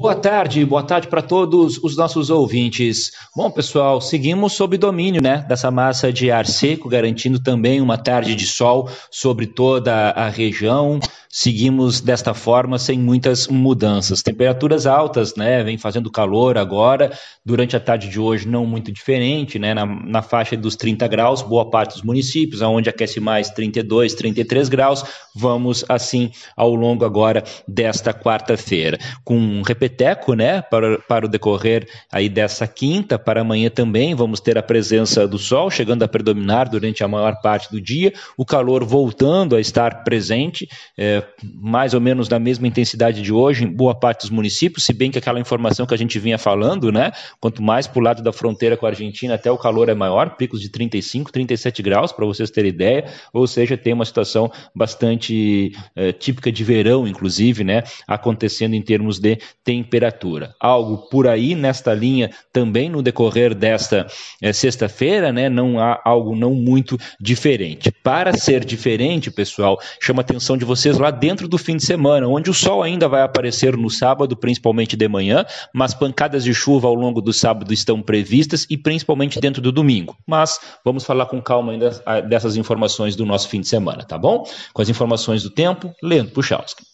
Boa tarde, boa tarde para todos os nossos ouvintes. Bom, pessoal, seguimos sob domínio né, dessa massa de ar seco, garantindo também uma tarde de sol sobre toda a região seguimos desta forma sem muitas mudanças. Temperaturas altas, né? Vem fazendo calor agora, durante a tarde de hoje não muito diferente, né? Na, na faixa dos 30 graus, boa parte dos municípios, aonde aquece mais 32, 33 graus, vamos assim ao longo agora desta quarta-feira, com um repeteco, né? Para, para o decorrer aí dessa quinta, para amanhã também vamos ter a presença do sol chegando a predominar durante a maior parte do dia, o calor voltando a estar presente. É, mais ou menos da mesma intensidade de hoje em boa parte dos municípios, se bem que aquela informação que a gente vinha falando, né? Quanto mais para o lado da fronteira com a Argentina, até o calor é maior, picos de 35, 37 graus, para vocês terem ideia, ou seja, tem uma situação bastante é, típica de verão, inclusive, né? Acontecendo em termos de temperatura. Algo por aí nesta linha também no decorrer desta é, sexta-feira, né? Não há algo não muito diferente. Para ser diferente, pessoal, chama a atenção de vocês lá dentro do fim de semana, onde o sol ainda vai aparecer no sábado, principalmente de manhã, mas pancadas de chuva ao longo do sábado estão previstas e principalmente dentro do domingo. Mas vamos falar com calma ainda ah, dessas informações do nosso fim de semana, tá bom? Com as informações do tempo, Leandro Puchalski.